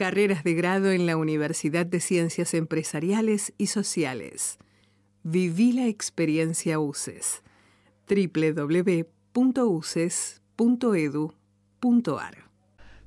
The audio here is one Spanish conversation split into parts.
carreras de grado en la Universidad de Ciencias Empresariales y Sociales. Viví la experiencia UCES. www.uces.edu.ar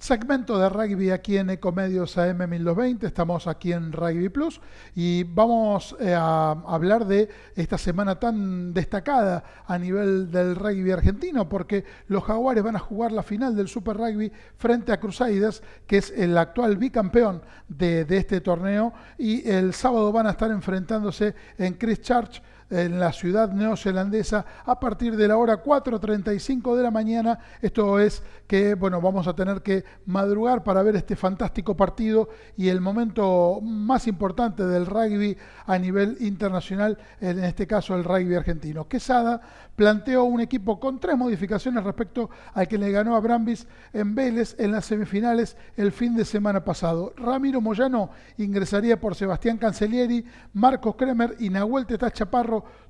Segmento de rugby aquí en Ecomedios AM1020, estamos aquí en Rugby Plus y vamos eh, a hablar de esta semana tan destacada a nivel del rugby argentino porque los jaguares van a jugar la final del Super Rugby frente a Crusaders, que es el actual bicampeón de, de este torneo y el sábado van a estar enfrentándose en Chris Church en la ciudad neozelandesa a partir de la hora 4.35 de la mañana. Esto es que, bueno, vamos a tener que madrugar para ver este fantástico partido y el momento más importante del rugby a nivel internacional, en este caso el rugby argentino. Quesada planteó un equipo con tres modificaciones respecto al que le ganó a Brambis en Vélez en las semifinales el fin de semana pasado. Ramiro Moyano ingresaría por Sebastián Cancellieri, Marcos Kremer y Nahuel Tetá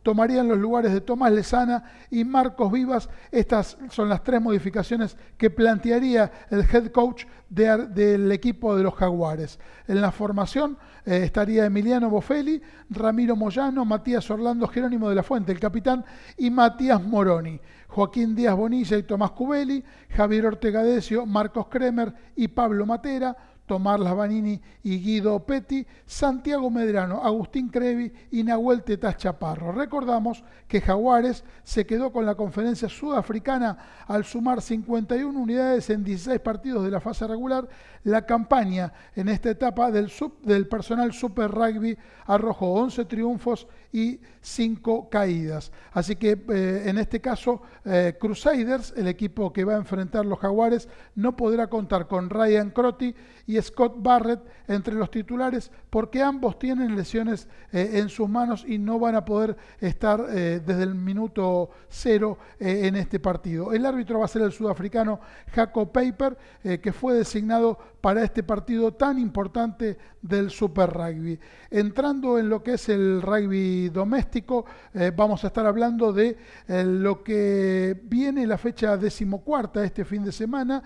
tomarían los lugares de Tomás Lezana y Marcos Vivas. Estas son las tres modificaciones que plantearía el head coach del equipo de los Jaguares. En la formación eh, estaría Emiliano Bofelli, Ramiro Moyano, Matías Orlando Jerónimo de la Fuente, el capitán, y Matías Moroni. Joaquín Díaz Bonilla y Tomás Cubeli, Javier Ortega Decio, Marcos Kremer y Pablo Matera. ...Tomar Lavanini y Guido Petti, Santiago Medrano, Agustín Crevi y Nahuel Tetaz Chaparro. Recordamos que Jaguares se quedó con la conferencia sudafricana al sumar 51 unidades en 16 partidos de la fase regular. La campaña en esta etapa del, personal Super Rugby arrojó 11 triunfos y 5 caídas. Así que eh, en este caso, eh, Crusaders, el equipo que va a enfrentar los Jaguares, no podrá contar con Ryan Crotty y y Scott Barrett entre los titulares porque ambos tienen lesiones eh, en sus manos y no van a poder estar eh, desde el minuto cero eh, en este partido. El árbitro va a ser el sudafricano Jacob Paper, que fue designado para este partido tan importante del Super Rugby. Entrando en lo que es el rugby doméstico, vamos a estar hablando de lo que viene la fecha decimocuarta este fin de semana,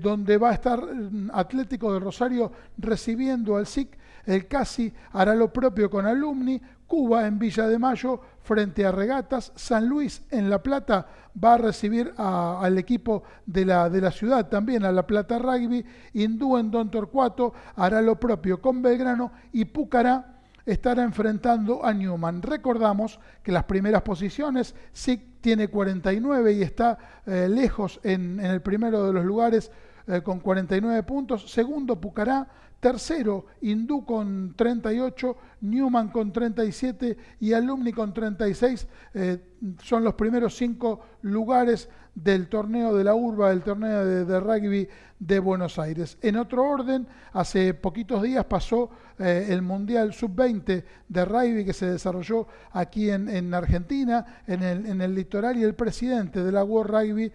donde va a estar mm, Atlético de Rosario recibiendo al SIC, el CASI hará lo propio con Alumni, Cuba en Villa de Mayo frente a Regatas, San Luis en La Plata va a recibir al equipo de la, de la ciudad también, a La Plata Rugby, Hindú en Don Torcuato hará lo propio con Belgrano y Pucará estará enfrentando a Newman. Recordamos que las primeras posiciones, SIC tiene 49 y está eh, lejos en el primero de los lugares eh, con 49 puntos, segundo Pucará, tercero Hindú con 38, Newman con 37 y Alumni con 36. Eh, son los primeros cinco lugares del torneo de la urba, del torneo de, rugby de Buenos Aires. En otro orden, hace poquitos días pasó eh, el Mundial Sub-20 de rugby que se desarrolló aquí en, Argentina, en el, en el, litoral, y el presidente de la World Rugby,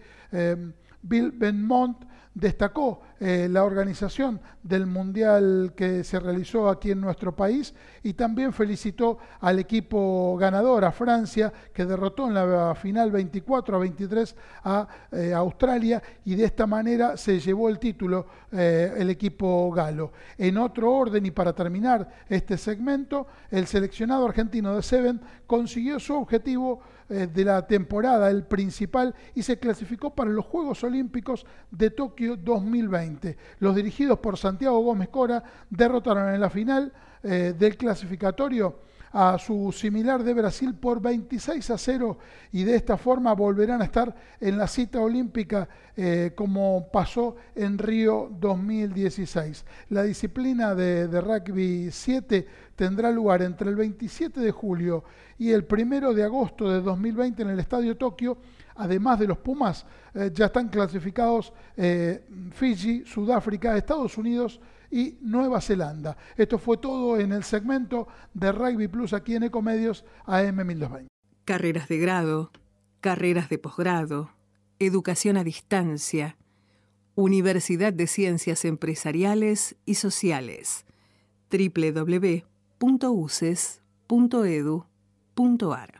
Bill Benmont, destacó eh, la organización del Mundial que se realizó aquí en nuestro país y también felicitó al equipo ganador, a Francia, que derrotó en la final 24 a 23 a eh, Australia y de esta manera se llevó el título eh, el equipo galo. En otro orden y para terminar este segmento, el seleccionado argentino de Seven consiguió su objetivo eh, de la temporada, el principal, y se clasificó para los Juegos Olímpicos de Tokio 2020. Los dirigidos por Santiago Gómez Cora derrotaron en la final eh, del clasificatorio a su similar de Brasil por 26 a 0 y de esta forma volverán a estar en la cita olímpica eh, como pasó en Río 2016. La disciplina de, de rugby 7 tendrá lugar entre el 27 de julio y el 1 de agosto de 2020 en el Estadio Tokio además de los Pumas, eh, ya están clasificados eh, Fiji, Sudáfrica, Estados Unidos y Nueva Zelanda. Esto fue todo en el segmento de Rugby Plus aquí en Ecomedios AM1220. Carreras de grado, carreras de posgrado, educación a distancia, Universidad de Ciencias Empresariales y Sociales, www.uces.edu.ar